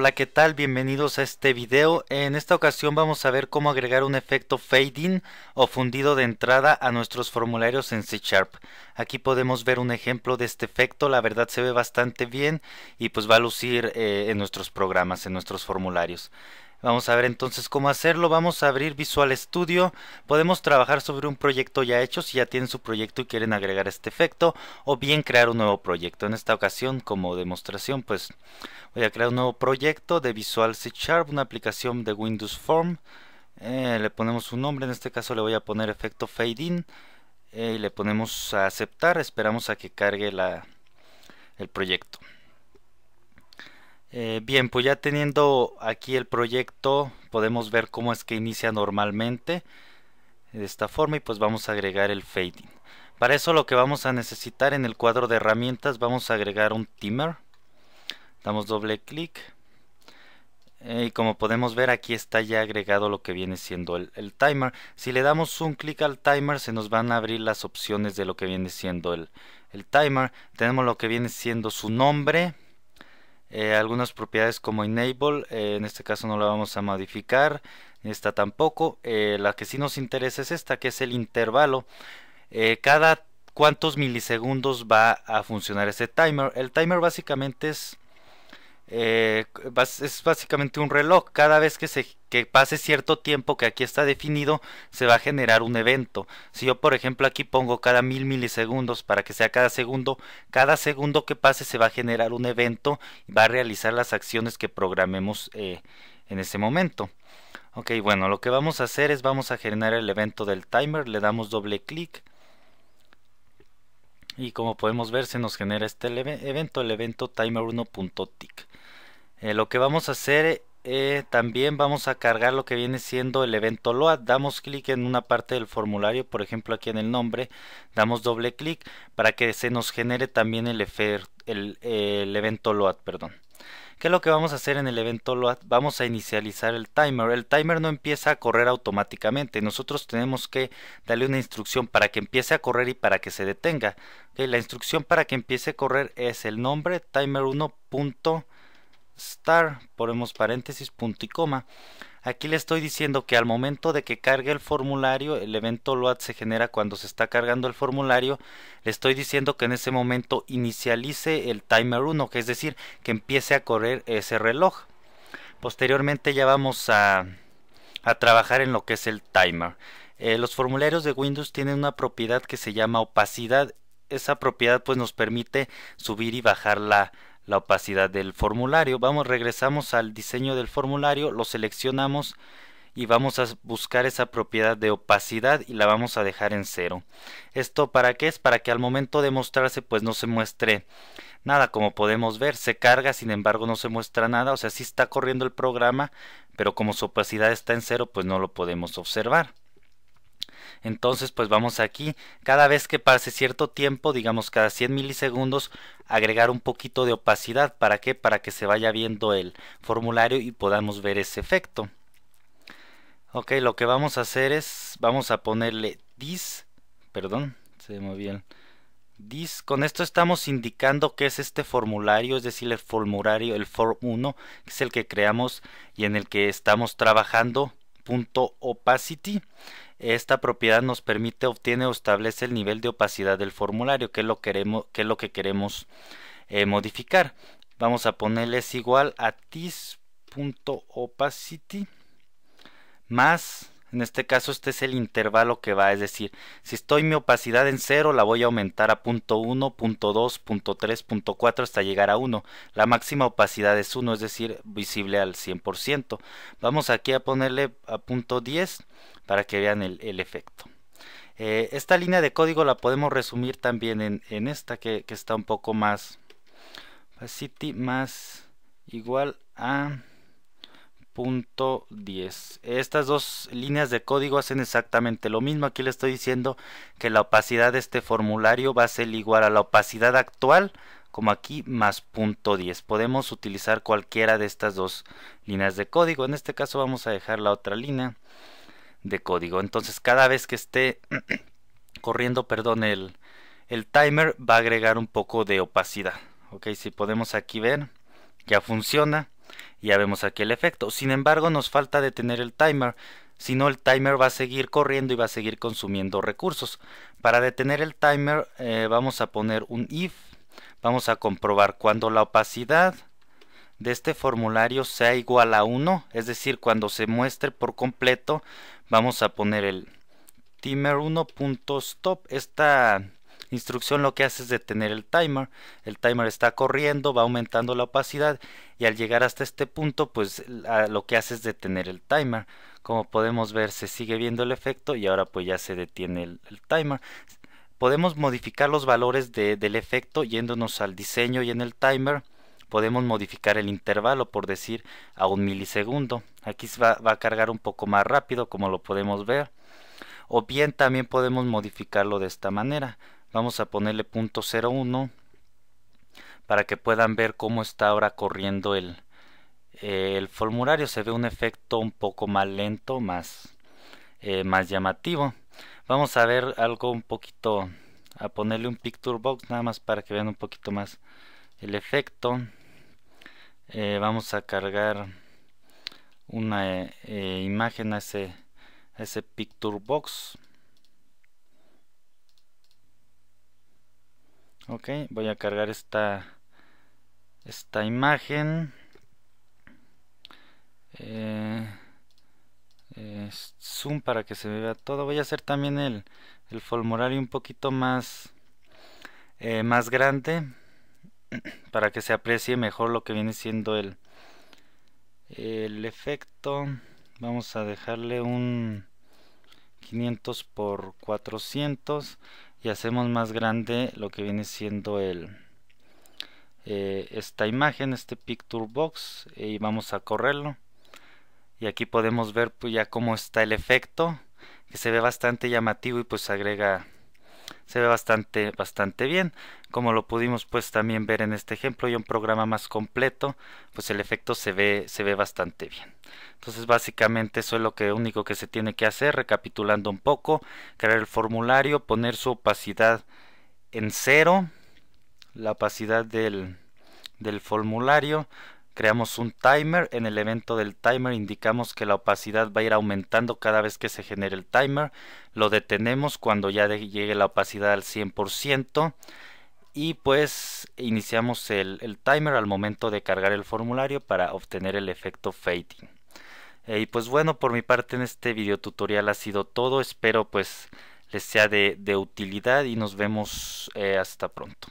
Hola, ¿qué tal? Bienvenidos a este video. En esta ocasión vamos a ver cómo agregar un efecto fading o fundido de entrada a nuestros formularios en C Sharp. Aquí podemos ver un ejemplo de este efecto, la verdad se ve bastante bien y pues va a lucir eh, en nuestros programas, en nuestros formularios. Vamos a ver entonces cómo hacerlo. Vamos a abrir Visual Studio. Podemos trabajar sobre un proyecto ya hecho si ya tienen su proyecto y quieren agregar este efecto o bien crear un nuevo proyecto. En esta ocasión, como demostración, pues voy a crear un nuevo proyecto de Visual C Sharp, una aplicación de Windows Form. Eh, le ponemos un nombre, en este caso le voy a poner efecto fade in eh, y le ponemos a aceptar. Esperamos a que cargue la, el proyecto. Eh, bien, pues ya teniendo aquí el proyecto podemos ver cómo es que inicia normalmente de esta forma y pues vamos a agregar el fading. Para eso lo que vamos a necesitar en el cuadro de herramientas vamos a agregar un timer. Damos doble clic eh, y como podemos ver aquí está ya agregado lo que viene siendo el, el timer. Si le damos un clic al timer se nos van a abrir las opciones de lo que viene siendo el timer. Tenemos lo que viene siendo su nombre eh, algunas propiedades como enable eh, en este caso no la vamos a modificar esta tampoco eh, la que sí nos interesa es esta que es el intervalo cada cuántos milisegundos va a funcionar ese timer el timer básicamente es eh, es básicamente un reloj. Cada vez que, se, pase cierto tiempo que aquí está definido, se va a generar un evento. Si yo, por ejemplo, aquí pongo cada mil milisegundos para que sea cada segundo, cada segundo que pase se va a generar un evento y va a realizar las acciones que programemos eh, en ese momento. Ok, bueno, lo que vamos a hacer es vamos a generar el evento del timer, le damos doble clic y como podemos ver se nos genera este evento, el evento timer1.tick. Eh, lo que vamos a hacer eh, también vamos a cargar lo que viene siendo el evento load damos clic en una parte del formulario por ejemplo aquí en el nombre damos doble clic para que se nos genere también el, evento load perdón ¿Qué es lo que vamos a hacer en el evento load? Vamos a inicializar el timer. El timer no empieza a correr automáticamente. Nosotros tenemos que darle una instrucción para que empiece a correr y para que se detenga. La instrucción para que empiece a correr es el nombre timer1 star, ponemos paréntesis, punto y coma. Aquí le estoy diciendo que al momento de que cargue el formulario, el evento load se genera cuando se está cargando el formulario, le estoy diciendo que en ese momento inicialice el timer 1, que es decir, que empiece a correr ese reloj. Posteriormente ya vamos a, trabajar en lo que es el timer. Eh, los formularios de Windows tienen una propiedad que se llama opacidad. Esa propiedad pues nos permite subir y bajar la, la opacidad del formulario. Vamos, regresamos al diseño del formulario, lo seleccionamos y vamos a buscar esa propiedad de opacidad y la vamos a dejar en cero. ¿Esto para qué es? Para que al momento de mostrarse pues no se muestre nada, como podemos ver, se carga, sin embargo no se muestra nada, o sea, sí está corriendo el programa, pero como su opacidad está en cero pues no lo podemos observar. Entonces, pues vamos aquí, cada vez que pase cierto tiempo, digamos cada 100 milisegundos, agregar un poquito de opacidad. ¿Para qué? Para que se vaya viendo el formulario y podamos ver ese efecto. Ok, lo que vamos a hacer es, vamos a ponerle dis, perdón, se movió el dis. Con esto estamos indicando que es este formulario, es decir, el formulario, el form 1, que es el que creamos y en el que estamos trabajando, punto opacity. Esta propiedad nos permite obtiene o establece el nivel de opacidad del formulario, que es lo, queremos, que, lo que queremos eh, modificar. Vamos a ponerle igual a tis.opacity más en este caso este es el intervalo que va, es decir, si estoy mi opacidad en 0 la voy a aumentar a 1, 2, 3, 4 hasta llegar a 1. La máxima opacidad es 1, es decir, visible al 100%. Vamos aquí a ponerle a 10 para que vean el, efecto. Eh, esta línea de código la podemos resumir también en, esta que, que está un poco más opacity más igual a 10. Estas dos líneas de código hacen exactamente lo mismo. Aquí le estoy diciendo que la opacidad de este formulario va a ser igual a la opacidad actual, como aquí, más punto 10. Podemos utilizar cualquiera de estas dos líneas de código. En este caso vamos a dejar la otra línea de código. Entonces cada vez que esté corriendo, perdón, el, el timer va a agregar un poco de opacidad. Ok, si podemos aquí ver, ya funciona ya vemos aquí el efecto. Sin embargo, nos falta detener el timer. Si no, el timer va a seguir corriendo y va a seguir consumiendo recursos. Para detener el timer eh, vamos a poner un if. Vamos a comprobar cuando la opacidad de este formulario sea igual a 1. Es decir, cuando se muestre por completo vamos a poner el timer1.stop. Esta instrucción lo que hace es detener el timer. El timer está corriendo, va aumentando la opacidad y al llegar hasta este punto, pues lo que hace es detener el timer. Como podemos ver, se sigue viendo el efecto y ahora pues ya se detiene el, timer podemos modificar los valores de, del efecto yéndonos al diseño y en el timer podemos modificar el intervalo por decir a un milisegundo aquí va, va, a cargar un poco más rápido como lo podemos ver o bien también podemos modificarlo de esta manera vamos a ponerle 01 para que puedan ver cómo está ahora corriendo el, el formulario se ve un efecto un poco más lento más, eh, más llamativo vamos a ver algo un poquito a ponerle un picture box nada más para que vean un poquito más el efecto eh, vamos a cargar una eh, imagen ese, a ese picture box ok voy a cargar esta esta imagen eh, eh, zoom para que se vea todo voy a hacer también el, el formulario un poquito más eh, más grande para que se aprecie mejor lo que viene siendo el el efecto vamos a dejarle un 500 por 400 y hacemos más grande lo que viene siendo el eh, esta imagen este picture box eh, y vamos a correrlo y aquí podemos ver pues, ya cómo está el efecto que se ve bastante llamativo y pues agrega se ve bastante bastante bien como lo pudimos pues también ver en este ejemplo y un programa más completo pues el efecto se ve se ve bastante bien entonces básicamente eso es lo que único que se tiene que hacer recapitulando un poco crear el formulario poner su opacidad en cero la opacidad del, del formulario creamos un timer, en el evento del timer indicamos que la opacidad va a ir aumentando cada vez que se genere el timer, lo detenemos cuando ya llegue la opacidad al 100%, y pues iniciamos el, timer al momento de cargar el formulario para obtener el efecto fading. Eh, y pues bueno, por mi parte en este video tutorial ha sido todo, espero pues les sea de, utilidad y nos vemos eh, hasta pronto.